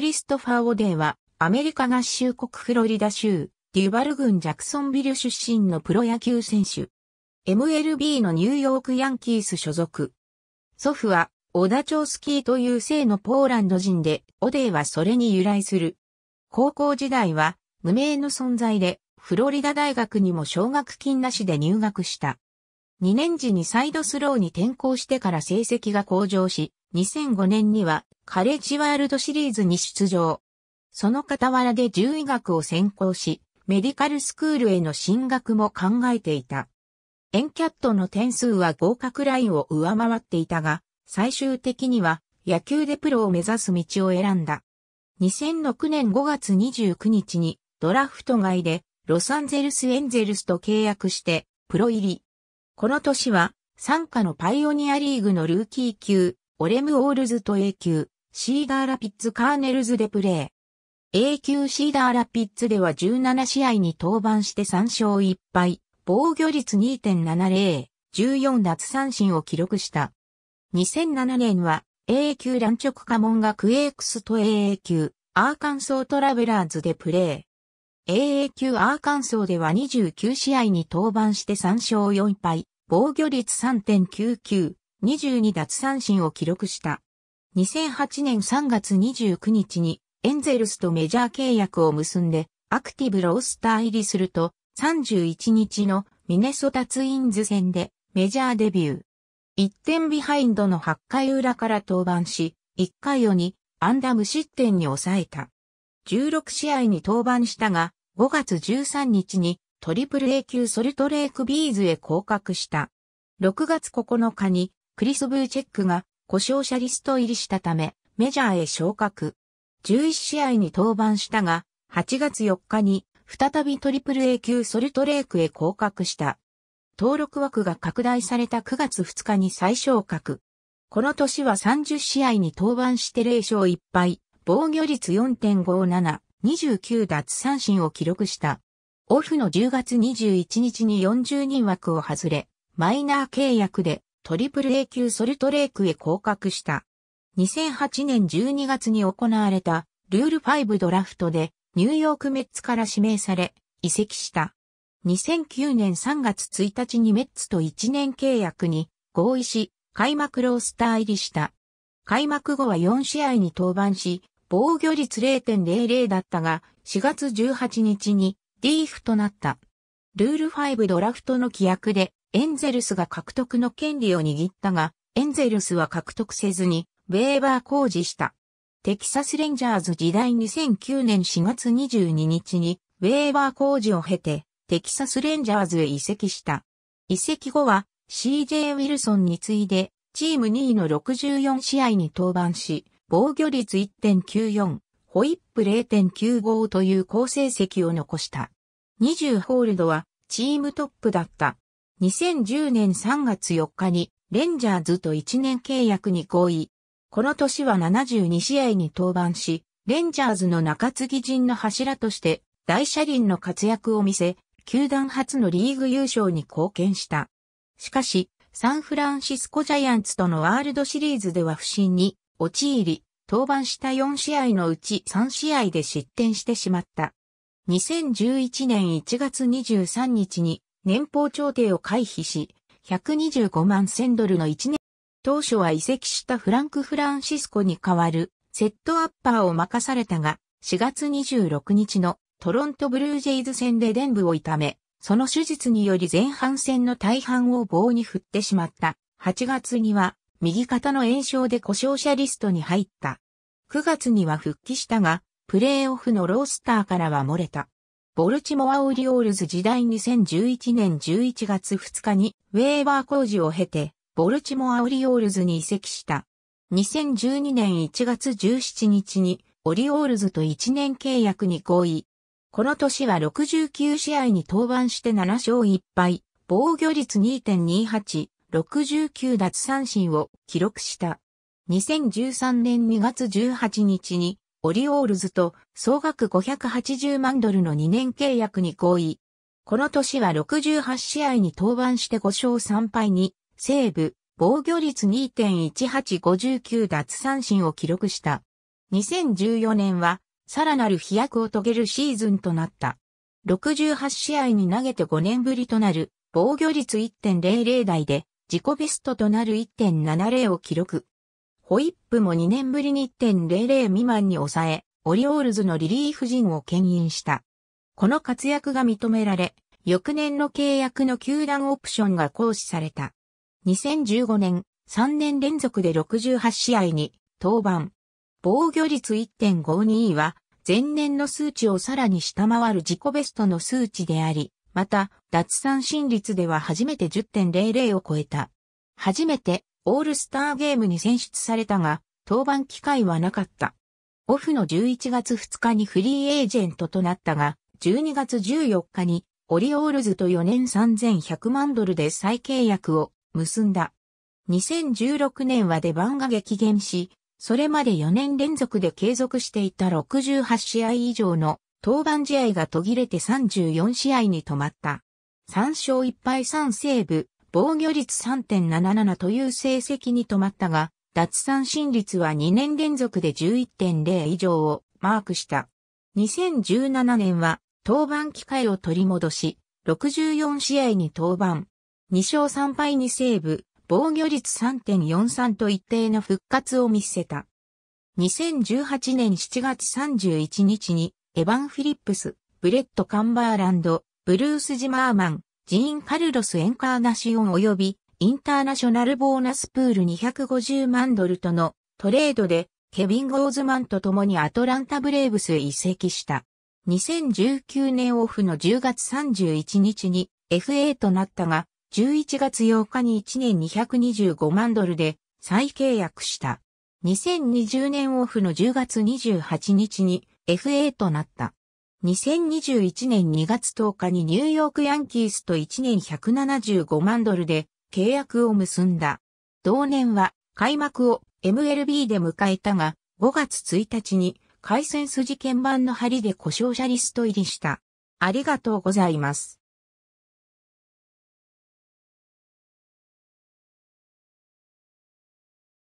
クリストファー・オデーは、アメリカ合衆国フロリダ州、デュバル郡ジャクソンビル出身のプロ野球選手。MLB のニューヨークヤンキース所属。祖父は、オダチョウスキーという姓のポーランド人で、オデーはそれに由来する。高校時代は、無名の存在で、フロリダ大学にも奨学金なしで入学した。2年時にサイドスローに転校してから成績が向上し、2005年にはカレッジワールドシリーズに出場。その傍らで獣医学を専攻し、メディカルスクールへの進学も考えていた。エンキャットの点数は合格ラインを上回っていたが、最終的には野球でプロを目指す道を選んだ。2006年5月29日にドラフト外でロサンゼルスエンゼルスと契約してプロ入り。この年は参加のパイオニアリーグのルーキー級オレム・オールズと A 級、シーダーラピッツ・カーネルズでプレー。A 級シーダーラピッツでは17試合に登板して3勝1敗、防御率2.70、14奪三振を記録した。2007年は A 級乱直家門がクエークスと AA 級、アーカンソートラベラーズでプレー。AA 級アーカンソーでは29試合に登板して3勝4敗、防御率3.99、22奪三振を記録した。2008年3月29日にエンゼルスとメジャー契約を結んでアクティブロースター入りすると31日のミネソタツインズ戦でメジャーデビュー。1点ビハインドの8回裏から登板し、1回を2ンダム失点に抑えた。16試合に登板したが、5月13日にトリプル A 級ソルトレイクビーズへ降格した。6月9日にクリス・ブーチェックが故障者リスト入りしたため、メジャーへ昇格。11試合に登板したが、8月4日に再びトリプル A 級ソルトレークへ降格した。登録枠が拡大された9月2日に再昇格。この年は30試合に登板して0勝1敗、防御率4.57、29奪三振を記録した。オフの10月21日に40人枠を外れ、マイナー契約でトリプル A 級ソルトレークへ降格した。2008年12月に行われたルール5ドラフトでニューヨークメッツから指名され移籍した。2009年3月1日にメッツと1年契約に合意し開幕ロースター入りした。開幕後は4試合に登板し、防御率0.00だったが、4月18日にーフとなった。ルール5ドラフトの規約で、エンゼルスが獲得の権利を握ったが、エンゼルスは獲得せずに、ウェーバー工事した。テキサスレンジャーズ時代2009年4月22日に、ウェーバー工事を経て、テキサスレンジャーズへ移籍した。移籍後は、CJ ウィルソンに次いで、チーム2位の64試合に登板し、防御率1.94、ホイップ0.95という好成績を残した。20ホールドは、チームトップだった。2010年3月4日にレンジャーズと1年契約に合意。この年は72試合に登板し、レンジャーズの中継ぎ陣の柱として大車輪の活躍を見せ、球団初のリーグ優勝に貢献した。しかし、サンフランシスコジャイアンツとのワールドシリーズでは不振に陥り、登板した4試合のうち3試合で失点してしまった。2011年1月23日に年俸調停を回避し、125万1000ドルの1年、当初は移籍したフランク・フランシスコに代わるセットアッパーを任されたが、4月26日のトロントブルージェイズ戦で伝部を痛め、その手術により前半戦の大半を棒に振ってしまった。8月には右肩の炎症で故障者リストに入った。9月には復帰したが、プレーオフのロースターからは漏れた。ボルチモア・オリオールズ時代2011年11月2日にウェーバー工事を経て、ボルチモア・オリオールズに移籍した。2012年1月17日にオリオールズと1年契約に合意。この年は69試合に登板して7勝1敗、防御率2.28、69奪三振を記録した。2013年2月18日にオリオールズと総額580万ドルの2年契約に合意。この年は68試合に登板して5勝3敗に、西部、防御率2.1859奪三振を記録した。2014年は、さらなる飛躍を遂げるシーズンとなった。68試合に投げて5年ぶりとなる、防御率1.00台で、自己ベストとなる1.70を記録。ホイップも2年ぶりに1.00未満に抑え、オリオールズのリリーフ陣を牽引した。この活躍が認められ、翌年の契約の球団オプションが行使された。2015年、3年連続で68試合に登板。防御率1.52は、前年の数値をさらに下回る自己ベストの数値であり、また、脱三振率では初めて10.00を超えた。初めてオールスターゲームに選出されたが、登板機会はなかった。オフの11月2日にフリーエージェントとなったが、12月14日にオリオールズと4年3100万ドルで再契約を結んだ。2016年は出番が激減し、それまで4年連続で継続していた68試合以上の登板試合が途切れて34試合に止まった。3勝1敗3セーブ、防御率3.77という成績に止まったが、脱三振率は2年連続で11.0以上をマークした。2017年は登板機会を取り戻し、64試合に登板。2勝3敗にセーブ、防御率3.43と一定の復活を見せた。2018年7月31日に、エヴァン・フィリップス、ブレット・カンバーランド、ブルース・ジマーマン、ジーン・カルロス・エンカーナシオン及びインターナショナルボーナスプール250万ドルとのトレードでケビン・ゴーズマンと共にアトランタ・ブレーブスへ移籍した。2019年オフの10月31日に FA となったが、11月8日に1年225万ドルで再契約した。2020年オフの10月28日に FA となった。2021年2月10日にニューヨークヤンキースと1年175万ドルで契約を結んだ。同年は開幕を MLB で迎えたが、5月1日に回線筋鍵盤の針で故障者リスト入りした。ありがとうございます。